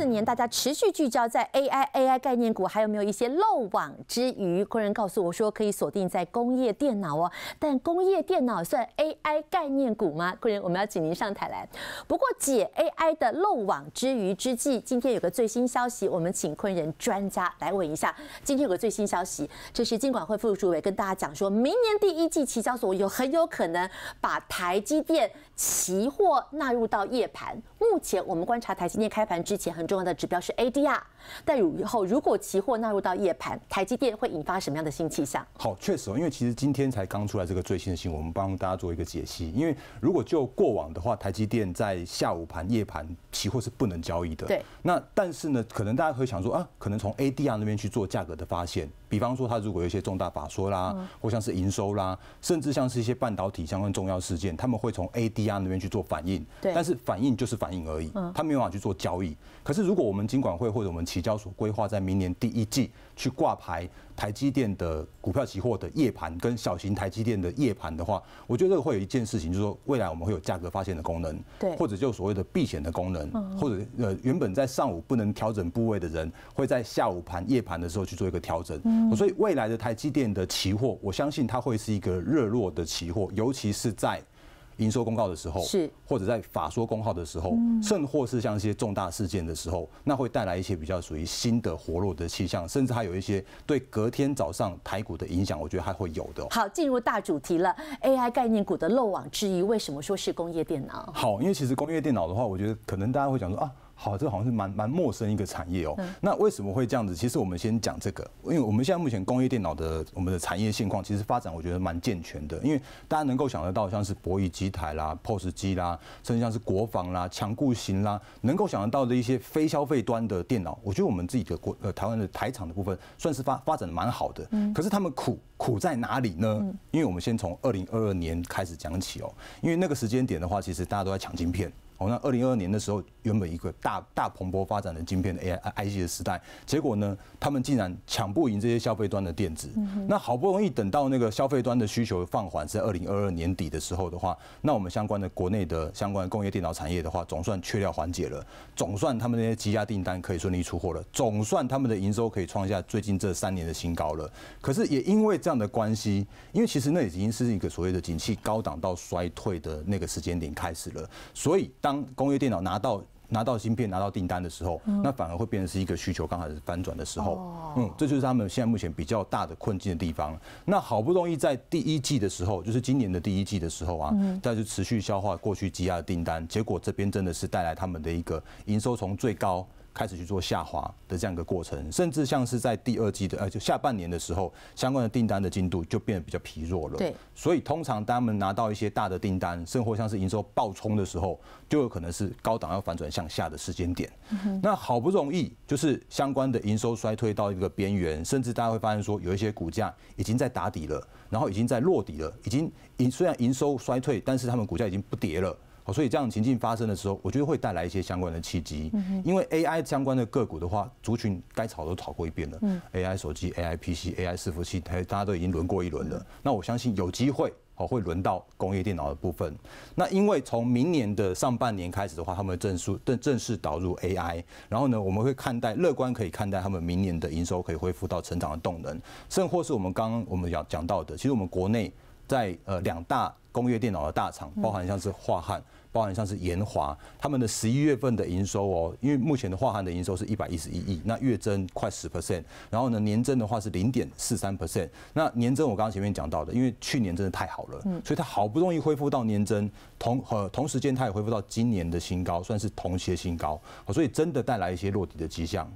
四年，大家持续聚焦在 AI AI 概念股，还有没有一些漏网之鱼？昆仁告诉我说，可以锁定在工业电脑哦。但工业电脑算 AI 概念股吗？昆仁，我们要请您上台来。不过解 AI 的漏网之鱼之际，今天有个最新消息，我们请昆仁专家来问一下。今天有个最新消息，这是金管会副主委跟大家讲，说明年第一季期交所有很有可能把台积电期货纳入到夜盘。目前我们观察台积电开盘之前很。重要的指标是 ADR，但以后如果期货纳入到夜盘，台积电会引发什么样的新气象？好，确实，因为其实今天才刚出来这个最新的新闻，我们帮大家做一个解析。因为如果就过往的话，台积电在下午盘、夜盘期货是不能交易的。对。那但是呢，可能大家会想说啊，可能从 ADR 那边去做价格的发现。比方说，它如果有一些重大法说啦，或像是营收啦，甚至像是一些半导体相关重要事件，他们会从 ADR 那边去做反应。对。但是反应就是反应而已，他没有办法去做交易。可是如果我们金管会或者我们期交所规划在明年第一季去挂牌台积电的股票期货的夜盘跟小型台积电的夜盘的话，我觉得会有一件事情，就是说未来我们会有价格发现的功能，对。或者就所谓的避险的功能，或者呃原本在上午不能调整部位的人，会在下午盘夜盘的时候去做一个调整。所以未来的台积电的期货，我相信它会是一个热络的期货，尤其是在营收公告的时候，是或者在法说公告的时候，甚或是像一些重大事件的时候，那会带来一些比较属于新的活络的气象，甚至还有一些对隔天早上台股的影响，我觉得还会有的。好，进入大主题了，AI 概念股的漏网之鱼，为什么说是工业电脑？好，因为其实工业电脑的话，我觉得可能大家会讲说啊。好，这好像是蛮蛮陌生一个产业哦。那为什么会这样子？其实我们先讲这个，因为我们现在目前工业电脑的我们的产业现况，其实发展我觉得蛮健全的，因为大家能够想得到，像是博弈机台啦、POS 机啦，甚至像是国防啦、强固型啦，能够想得到的一些非消费端的电脑，我觉得我们自己的国呃台湾的台厂的部分算是发发展蛮好的。可是他们苦苦在哪里呢？因为我们先从二零二二年开始讲起哦，因为那个时间点的话，其实大家都在抢晶片。哦，那二零二二年的时候，原本一个大大蓬勃发展的晶片的 AI IC 的时代，结果呢，他们竟然抢不赢这些消费端的电子。那好不容易等到那个消费端的需求放缓，在二零二二年底的时候的话，那我们相关的国内的相关工业电脑产业的话，总算缺料缓解了，总算他们那些积压订单可以顺利出货了，总算他们的营收可以创下最近这三年的新高了。可是也因为这样的关系，因为其实那已经是一个所谓的景气高档到衰退的那个时间点开始了，所以当当工业电脑拿到拿到芯片拿到订单的时候，那反而会变成是一个需求刚开始翻转的时候，嗯，这就是他们现在目前比较大的困境的地方。那好不容易在第一季的时候，就是今年的第一季的时候啊，但是持续消化过去积压的订单，结果这边真的是带来他们的一个营收从最高。开始去做下滑的这样一个过程，甚至像是在第二季的呃，就下半年的时候，相关的订单的进度就变得比较疲弱了。对，所以通常当他们拿到一些大的订单，甚或像是营收爆冲的时候，就有可能是高档要反转向下的时间点。那好不容易就是相关的营收衰退到一个边缘，甚至大家会发现说有一些股价已经在打底了，然后已经在落底了，已经盈虽然营收衰退，但是他们股价已经不跌了。好，所以这样情境发生的时候，我觉得会带来一些相关的契机。因为 AI 相关的个股的话，族群该炒都炒过一遍了。AI 手机、AI PC、AI 伺服器，它大家都已经轮过一轮了。那我相信有机会，哦，会轮到工业电脑的部分。那因为从明年的上半年开始的话，他们正式正正式导入 AI，然后呢，我们会看待乐观，可以看待他们明年的营收可以恢复到成长的动能，甚或是我们刚刚我们要讲到的，其实我们国内。在呃两大工业电脑的大厂，包含像是华汉，包含像是延华，他们的十一月份的营收哦，因为目前的华汉的营收是一百一十一亿，那月增快十 percent，然后呢年增的话是零点四三 percent，那年增我刚刚前面讲到的，因为去年真的太好了，嗯，所以它好不容易恢复到年增同和同时间，它也恢复到今年的新高，算是同期的新高，所以真的带来一些落底的迹象。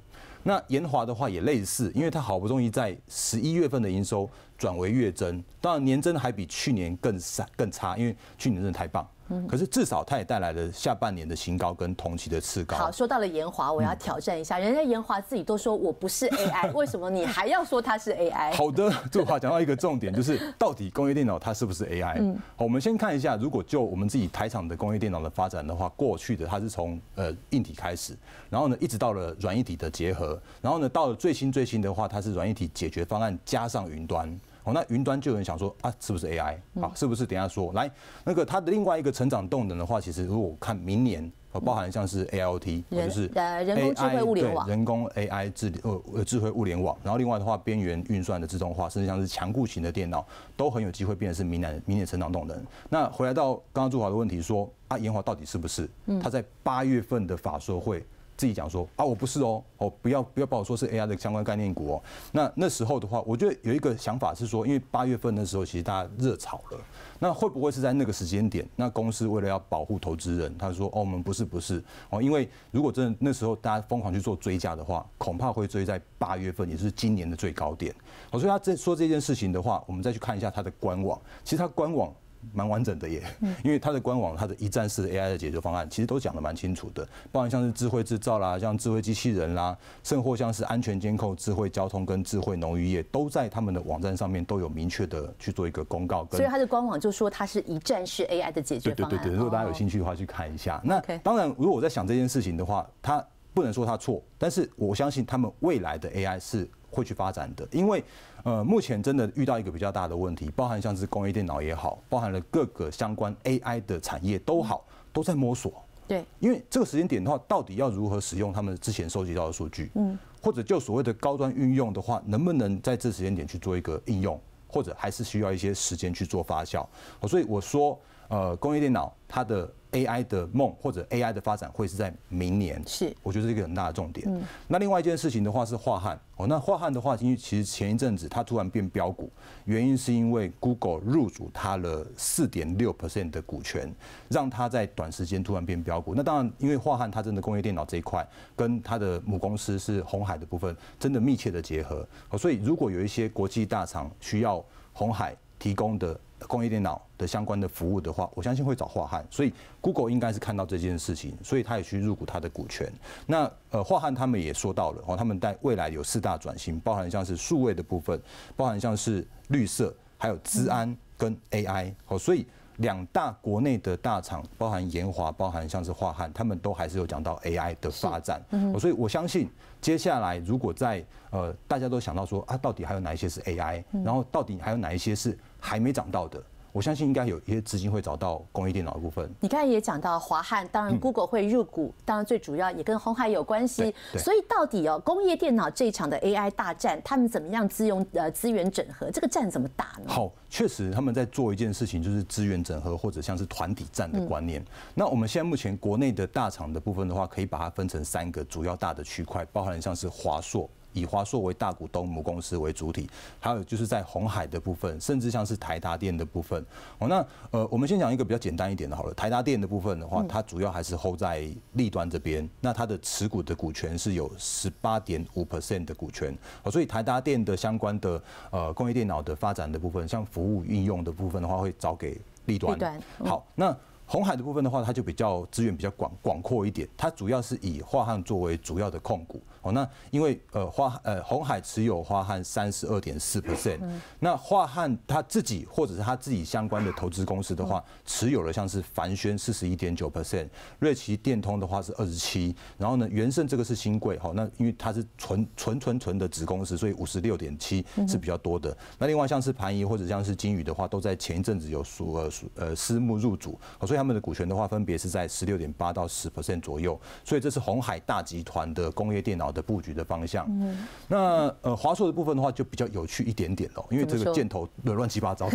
那延华的话也类似，因为它好不容易在十一月份的营收。转为月增，当然年增还比去年更差更差，因为去年真的太棒。嗯，可是至少它也带来了下半年的新高跟同期的次高。好，说到了延华，我要挑战一下，人家延华自己都说我不是 AI，为什么你还要说它是 AI？好的，这个话讲到一个重点，就是到底工业电脑它是不是 AI？嗯，我们先看一下，如果就我们自己台厂的工业电脑的发展的话，过去的它是从呃硬体开始，然后呢一直到了软硬体的结合，然后呢到了最新最新的话，它是软硬体解决方案加上云端。哦，那云端就有人想说啊，是不是 AI 啊？是不是等下说来那个它的另外一个成长动能的话，其实如果看明年，包含像是 a l t 就是呃人工智物联网，人工 AI 智呃呃智慧物联网，然后另外的话，边缘运算的自动化，甚至像是强固型的电脑，都很有机会变成是明年明年成长动能。那回来到刚刚朱华的问题说啊，延华到底是不是？他在八月份的法说会。自己讲说啊，我不是哦，哦，不要不要把我说是 AI 的相关概念股哦。那那时候的话，我觉得有一个想法是说，因为八月份的时候其实大家热炒了，那会不会是在那个时间点？那公司为了要保护投资人，他说哦，我们不是不是哦，因为如果真的那时候大家疯狂去做追加的话，恐怕会追在八月份，也是今年的最高点。所以他这说这件事情的话，我们再去看一下他的官网，其实他官网。蛮完整的耶，因为它的官网，它的一站式 AI 的解决方案其实都讲的蛮清楚的，包含像是智慧制造啦、像智慧机器人啦，甚或像是安全监控、智慧交通跟智慧农渔业，都在他们的网站上面都有明确的去做一个公告。所以它的官网就说它是一站式 AI 的解决方案。对对对对，如果大家有兴趣的话去看一下。那当然，如果我在想这件事情的话，它不能说它错，但是我相信他们未来的 AI 是。会去发展的，因为，呃，目前真的遇到一个比较大的问题，包含像是工业电脑也好，包含了各个相关 AI 的产业都好，都在摸索。对，因为这个时间点的话，到底要如何使用他们之前收集到的数据？嗯，或者就所谓的高端运用的话，能不能在这时间点去做一个应用，或者还是需要一些时间去做发酵？所以我说。呃，工业电脑它的 AI 的梦或者 AI 的发展会是在明年，是我觉得是一个很大的重点。那另外一件事情的话是华汉哦，那华汉的话，因为其实前一阵子它突然变标股，原因是因为 Google 入主它了4.6%的股权，让它在短时间突然变标股。那当然，因为华汉它真的工业电脑这一块跟它的母公司是红海的部分真的密切的结合哦，所以如果有一些国际大厂需要红海提供的。工业电脑的相关的服务的话，我相信会找华汉，所以 Google 应该是看到这件事情，所以他也去入股他的股权。那呃，华汉他们也说到了哦，他们在未来有四大转型，包含像是数位的部分，包含像是绿色，还有治安跟 AI 哦，所以。两大国内的大厂，包含研华，包含像是华汉，他们都还是有讲到 AI 的发展。所以我相信，接下来如果在呃大家都想到说啊，到底还有哪一些是 AI，然后到底还有哪一些是还没涨到的。我相信应该有一些资金会找到工业电脑的部分。你刚才也讲到华汉，当然 Google 会入股，当然最主要也跟红海有关系。所以到底哦，工业电脑这一场的 AI 大战，他们怎么样资用呃资源整合？这个战怎么打呢？好，确实他们在做一件事情，就是资源整合或者像是团体战的观念。那我们现在目前国内的大厂的部分的话，可以把它分成三个主要大的区块，包含像是华硕。以华硕为大股东，母公司为主体，还有就是在红海的部分，甚至像是台达电的部分。哦，那呃，我们先讲一个比较简单一点的，好了。台达电的部分的话，它主要还是 hold 在立端这边。那它的持股的股权是有十八点五 percent 的股权。哦，所以台达电的相关的呃工业电脑的发展的部分，像服务应用的部分的话，会找给立端。好，那。红海的部分的话，它就比较资源比较广广阔一点。它主要是以华汉作为主要的控股。哦，那因为呃华呃红海持有华汉三十二点四 percent。那华汉他自己或者是他自己相关的投资公司的话，持有了像是凡轩四十一点九 percent，瑞奇电通的话是二十七。然后呢，元盛这个是新贵，哦，那因为它是纯纯纯纯的子公司，所以五十六点七是比较多的。那另外像是盘仪或者像是金宇的话，都在前一阵子有数呃数呃私募入主。所以。他们的股权的话，分别是在十六点八到十 percent 左右，所以这是红海大集团的工业电脑的布局的方向。嗯，那呃华硕的部分的话就比较有趣一点点喽，因为这个箭头的乱七八糟。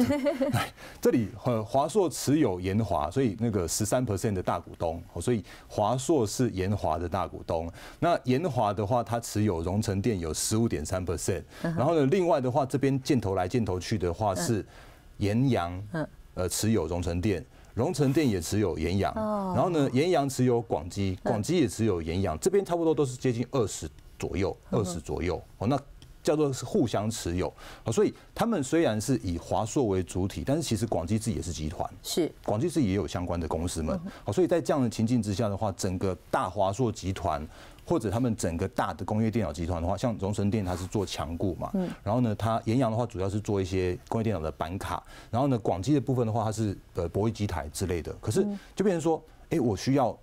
这里呃华硕持有研华，所以那个十三 percent 的大股东，所以华硕是研华的大股东。那研华的话，它持有荣成电有十五点三 percent，然后呢，另外的话这边箭头来箭头去的话是，研扬嗯呃持有荣成电。荣成店也持有盐阳，然后呢，盐阳持有广基，广基也持有盐阳，这边差不多都是接近二十左右，二十左右，哦那。叫做是互相持有啊，所以他们虽然是以华硕为主体，但是其实广基自己也是集团，是广基是也有相关的公司们好，所以在这样的情境之下的话，整个大华硕集团或者他们整个大的工业电脑集团的话，像荣神电它是做强固嘛，嗯，然后呢它延阳的话主要是做一些工业电脑的板卡，然后呢广基的部分的话它是呃博弈机台之类的，可是就变成说，哎我需要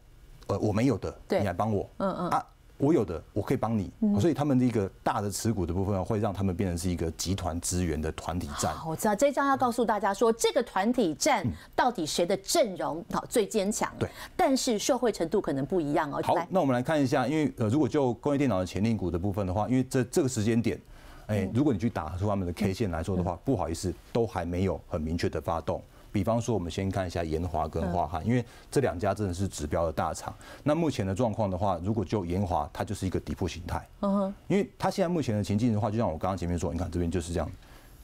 呃我没有的，对，你来帮我，嗯嗯啊。我有的，我可以帮你，所以他们的一个大的持股的部分会让他们变成是一个集团资源的团体战。我知道这一章要告诉大家说，这个团体战到底谁的阵容好最坚强？对，但是受惠程度可能不一样哦。好，那我们来看一下，因为呃，如果就工业电脑的潜力股的部分的话，因为这这个时间点，哎，如果你去打出他们的 K 线来说的话，不好意思，都还没有很明确的发动。比方说，我们先看一下延华跟华汉，因为这两家真的是指标的大厂。那目前的状况的话，如果就延华，它就是一个底部形态，因为它现在目前的情境的话，就像我刚刚前面说，你看这边就是这样，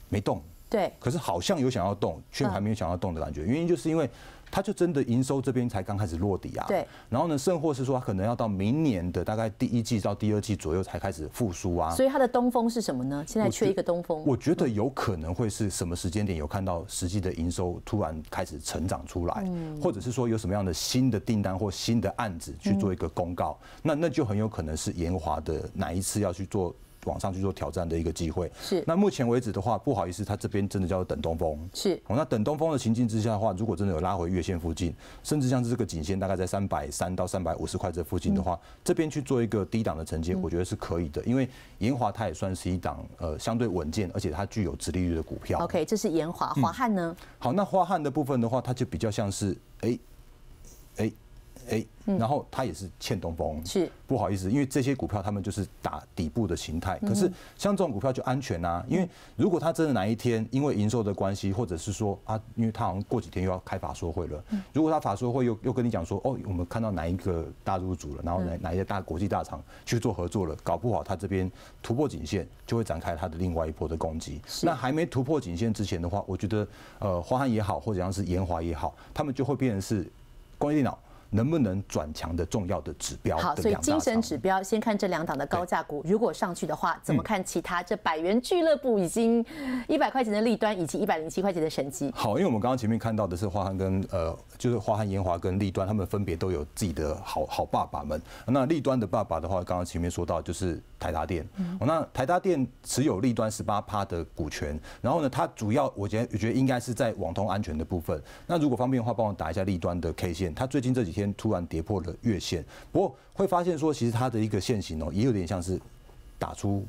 没动。对，可是好像有想要动，却还没有想要动的感觉。原因就是因为，它就真的营收这边才刚开始落地啊。对。然后呢，甚或是说，他可能要到明年的大概第一季到第二季左右才开始复苏啊。所以它的东风是什么呢？现在缺一个东风。我觉得有可能会是什么时间点有看到实际的营收突然开始成长出来，或者是说有什么样的新的订单或新的案子去做一个公告，那那就很有可能是延华的哪一次要去做。往上去做挑战的一个机会是。那目前为止的话，不好意思，它这边真的叫做等东风是。哦，那等东风的情境之下的话，如果真的有拉回月线附近，甚至像是这个颈线大概在三百三到三百五十块这附近的话，这边去做一个低档的承接，我觉得是可以的。因为延华它也算是一档，呃，相对稳健，而且它具有直利率的股票。OK，这是延华，华汉呢？好，那华汉的部分的话，它就比较像是哎哎。哎，然后它也是欠东风，是不好意思，因为这些股票他们就是打底部的形态。可是像这种股票就安全呐，因为如果它真的哪一天因为营收的关系，或者是说啊，因为它好像过几天又要开法说会了，如果它法说会又又跟你讲说，哦，我们看到哪一个大入主了，然后哪哪些大国际大厂去做合作了，搞不好它这边突破颈线就会展开它的另外一波的攻击。那还没突破颈线之前的话，我觉得呃，华汉也好，或者像是延华也好，他们就会变成是关于电脑。能不能转强的重要的指标？好，所以精神指标先看这两档的高价股，如果上去的话，怎么看其他这百元俱乐部已经一百块钱的利端以及一百零七块钱的神机？好，因为我们刚刚前面看到的是华汉跟呃，就是华汉延华跟利端，他们分别都有自己的好好爸爸们。那利端的爸爸的话，刚刚前面说到就是台达电，那台达电持有利端十八趴的股权，然后呢，它主要我觉得我觉得应该是在网通安全的部分。那如果方便的话，帮我打一下利端的 K 线，它最近这几天。突然跌破了月线，不过会发现说，其实它的一个线型哦，也有点像是打出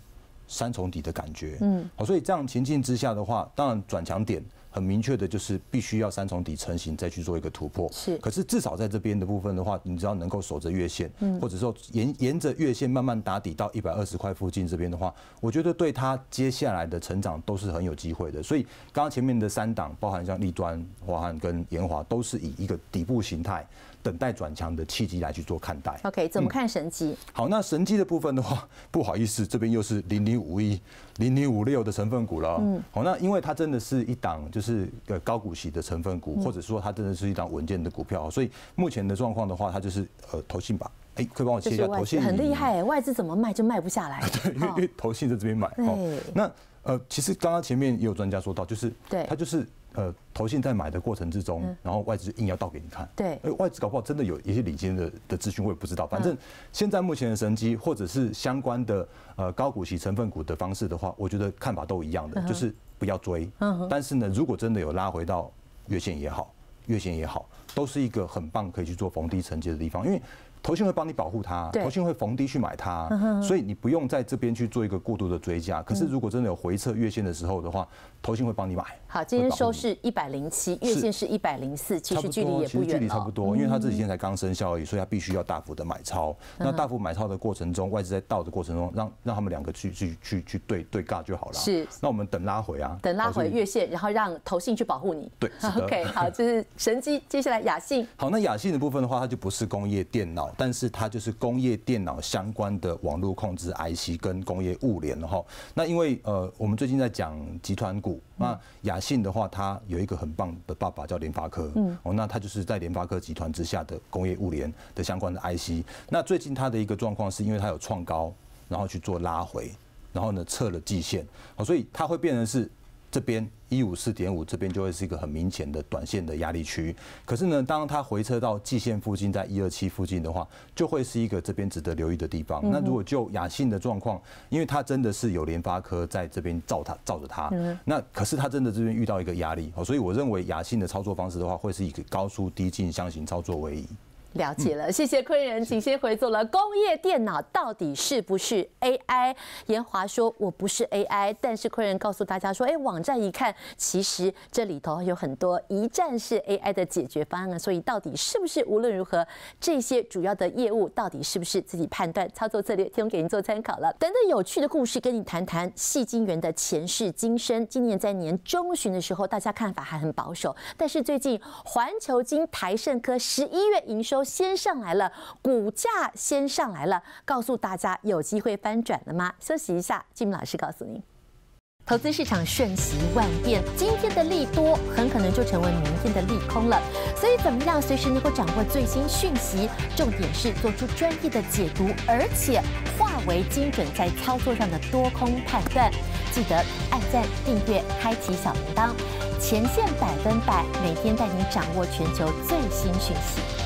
三重底的感觉。嗯，好，所以这样情境之下的话，当然转强点很明确的就是必须要三重底成型再去做一个突破。是，可是至少在这边的部分的话，你只要能够守着月线，嗯，或者说沿沿着月线慢慢打底到一百二十块附近这边的话，我觉得对它接下来的成长都是很有机会的。所以刚刚前面的三档，包含像立端、华汉跟延华，都是以一个底部形态。等待转强的契机来去做看待。OK，怎么看神机？好，那神机的部分的话，不好意思，这边又是零零五一、零零五六的成分股了。嗯，好，那因为它真的是一档就是呃高股息的成分股，或者说它真的是一档稳健的股票，所以目前的状况的话，它就是呃投信吧。哎，可以帮我切一下投信？很厉害，外资怎么卖就卖不下来。对，因为投信在这边买。对。那呃，其实刚刚前面也有专家说到，就是它就是。呃，投信在买的过程之中，然后外资硬要倒给你看，对，外资搞不好真的有一些领金的的资讯，我也不知道。反正现在目前的神机或者是相关的呃高股息成分股的方式的话，我觉得看法都一样的，就是不要追。嗯，但是呢，如果真的有拉回到月线也好，月线也好，都是一个很棒可以去做逢低承接的地方，因为。头信会帮你保护它，头信会逢低去买它，所以你不用在这边去做一个过度的追加。可是如果真的有回撤月线的时候的话，头信会帮你买。好，今天收是一百零七，月线是一百零四，其实距离也不远。距离差不多，因为它这几天才刚生效而已，所以它必须要大幅的买超。那大幅买超的过程中，外资在倒的过程中，让让他们两个去去去去对对尬就好了。是，那我们等拉回啊，等拉回月线，然后让投信去保护你。对，OK，好，这是神机。接下来雅信。好，那雅信的部分的话，它就不是工业电脑。但是它就是工业电脑相关的网络控制 IC 跟工业物联哈，那因为呃我们最近在讲集团股，那雅信的话，它有一个很棒的爸爸叫联发科，嗯，哦，那它就是在联发科集团之下的工业物联的相关的 IC，那最近它的一个状况是因为它有创高，然后去做拉回，然后呢撤了季线，哦，所以它会变成是。这边一五四点五，这边就会是一个很明显的短线的压力区。可是呢，当它回撤到季线附近，在一二七附近的话，就会是一个这边值得留意的地方。那如果就雅信的状况，因为它真的是有联发科在这边照它照着它，那可是它真的这边遇到一个压力所以我认为雅信的操作方式的话，会是一个高速低进箱型操作为宜。了解了，谢谢坤人，请先回座了。工业电脑到底是不是 AI？严华说：“我不是 AI。”但是坤人告诉大家说：“哎，网站一看，其实这里头有很多一站式 AI 的解决方案啊。所以到底是不是？无论如何，这些主要的业务到底是不是自己判断操作策略？提供给您做参考了。等等有趣的故事，跟你谈谈戏精元的前世今生。今年在年中旬的时候，大家看法还很保守，但是最近环球金、台盛科十一月营收。先上来了，股价先上来了，告诉大家有机会翻转了吗？休息一下，金老师告诉您，投资市场瞬息万变，今天的利多很可能就成为明天的利空了。所以怎么样，随时能够掌握最新讯息，重点是做出专业的解读，而且化为精准在操作上的多空判断。记得按赞、订阅、开启小铃铛，前线百分百每天带你掌握全球最新讯息。